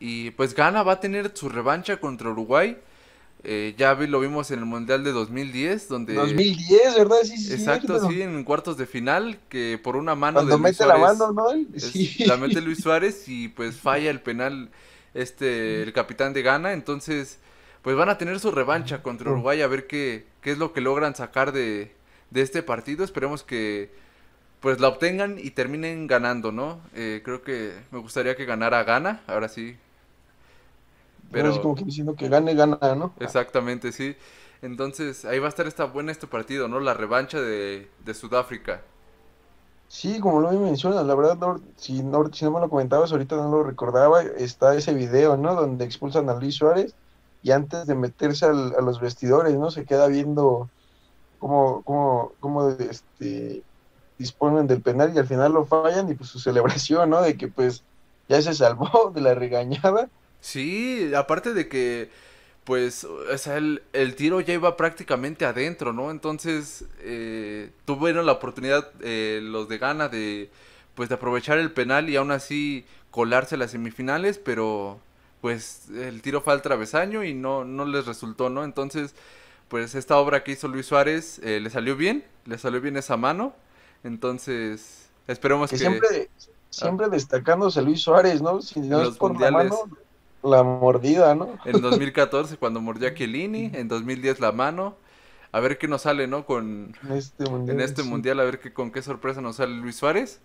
Y pues Ghana va a tener su revancha contra Uruguay. Eh, ya lo vimos en el Mundial de 2010, donde... 2010, ¿verdad? Sí, sí. Exacto, en cuartos de final, que por una mano... Cuando de mete Suárez, la mano, ¿no? Sí. la mete Luis Suárez y pues falla el penal este, el capitán de Ghana. Entonces, pues van a tener su revancha contra oh. Uruguay a ver qué, qué es lo que logran sacar de, de este partido. Esperemos que pues la obtengan y terminen ganando, ¿no? Eh, creo que me gustaría que ganara Ghana, ahora sí, pero es como que diciendo que gane, gana, ¿no? Exactamente, sí. Entonces, ahí va a estar esta buena este partido, ¿no? La revancha de, Sudáfrica. Sí, como lo mencionas, la verdad, si, no, me lo comentabas, ahorita no lo recordaba, está ese video, ¿no? Donde expulsan a Luis Suárez y antes de meterse a los vestidores, ¿no? Se queda viendo cómo, cómo, cómo este, disponen del penal y al final lo fallan y pues su celebración, ¿no? De que pues ya se salvó de la regañada Sí, aparte de que, pues, o sea, el, tiro ya iba prácticamente adentro, ¿no? Entonces, eh, tuvieron la oportunidad eh, los de Ghana de, pues, de aprovechar el penal y aún así colarse las semifinales, pero, pues, el tiro fue al travesaño y no, no les resultó, ¿no? Entonces, pues, esta obra que hizo Luis Suárez eh, le salió bien, le salió bien esa mano, entonces, esperemos que... Siempre, siempre ah. destacándose Luis Suárez, ¿no? Si no es mano, la mordida, ¿no? En 2014 cuando mordió a Chiellini, en 2010 la mano. A ver qué nos sale, ¿no? Con en este, este mundial a ver qué con qué sorpresa nos sale Luis Suárez.